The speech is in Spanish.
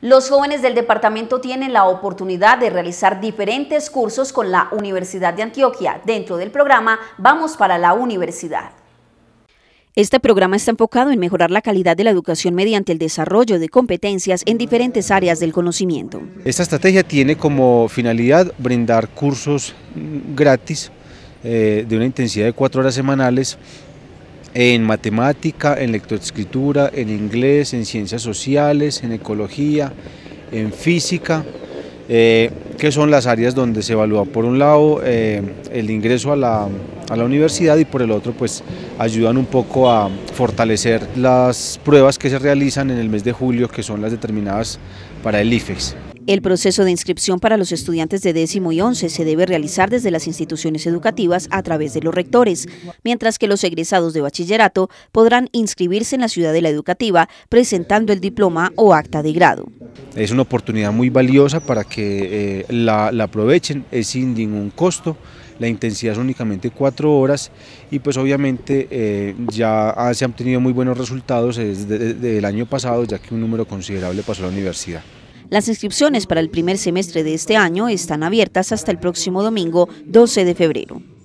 Los jóvenes del departamento tienen la oportunidad de realizar diferentes cursos con la Universidad de Antioquia dentro del programa Vamos para la Universidad. Este programa está enfocado en mejorar la calidad de la educación mediante el desarrollo de competencias en diferentes áreas del conocimiento. Esta estrategia tiene como finalidad brindar cursos gratis eh, de una intensidad de cuatro horas semanales en matemática, en lectoescritura, en inglés, en ciencias sociales, en ecología, en física, eh, que son las áreas donde se evalúa por un lado eh, el ingreso a la, a la, universidad y por el otro pues ayudan un poco a fortalecer las pruebas que se realizan en el mes de julio que son las determinadas para el IFEX. El proceso de inscripción para los estudiantes de décimo y once se debe realizar desde las instituciones educativas a través de los rectores, mientras que los egresados de bachillerato podrán inscribirse en la ciudad de la educativa presentando el diploma o acta de grado. Es una oportunidad muy valiosa para que eh, la, aprovechen, es sin ningún costo la intensidad es únicamente cuatro horas y pues obviamente eh, ya se han obtenido muy buenos resultados desde el año pasado ya que un número considerable pasó a la universidad. Las inscripciones para el primer semestre de este año están abiertas hasta el próximo domingo 12 de febrero.